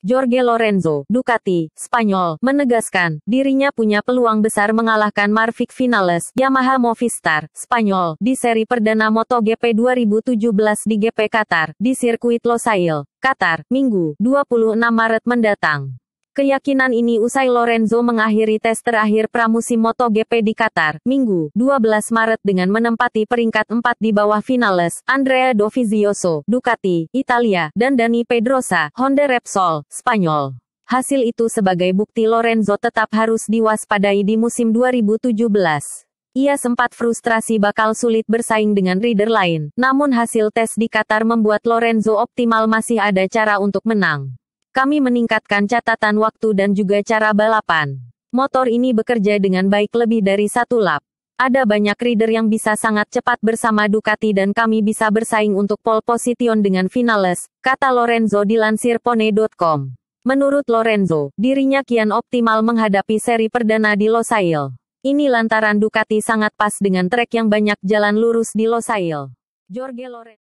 Jorge Lorenzo, Ducati, Spanyol, menegaskan, dirinya punya peluang besar mengalahkan Marvick Vinales, Yamaha Movistar, Spanyol, di seri perdana MotoGP 2017 di GP Qatar, di sirkuit Losail, Qatar, Minggu, 26 Maret mendatang. Keyakinan ini usai Lorenzo mengakhiri tes terakhir pramusim MotoGP di Qatar, Minggu, 12 Maret dengan menempati peringkat 4 di bawah finales, Andrea Dovizioso, Ducati, Italia, dan Dani Pedrosa, Honda Repsol, Spanyol. Hasil itu sebagai bukti Lorenzo tetap harus diwaspadai di musim 2017. Ia sempat frustrasi bakal sulit bersaing dengan rider lain, namun hasil tes di Qatar membuat Lorenzo optimal masih ada cara untuk menang. Kami meningkatkan catatan waktu dan juga cara balapan. Motor ini bekerja dengan baik lebih dari satu lap. Ada banyak rider yang bisa sangat cepat bersama Ducati dan kami bisa bersaing untuk pole position dengan finales, kata Lorenzo dilansir pone.com. Menurut Lorenzo, dirinya kian optimal menghadapi seri perdana di Losail. Ini lantaran Ducati sangat pas dengan trek yang banyak jalan lurus di Losail. Jorge Lorenzo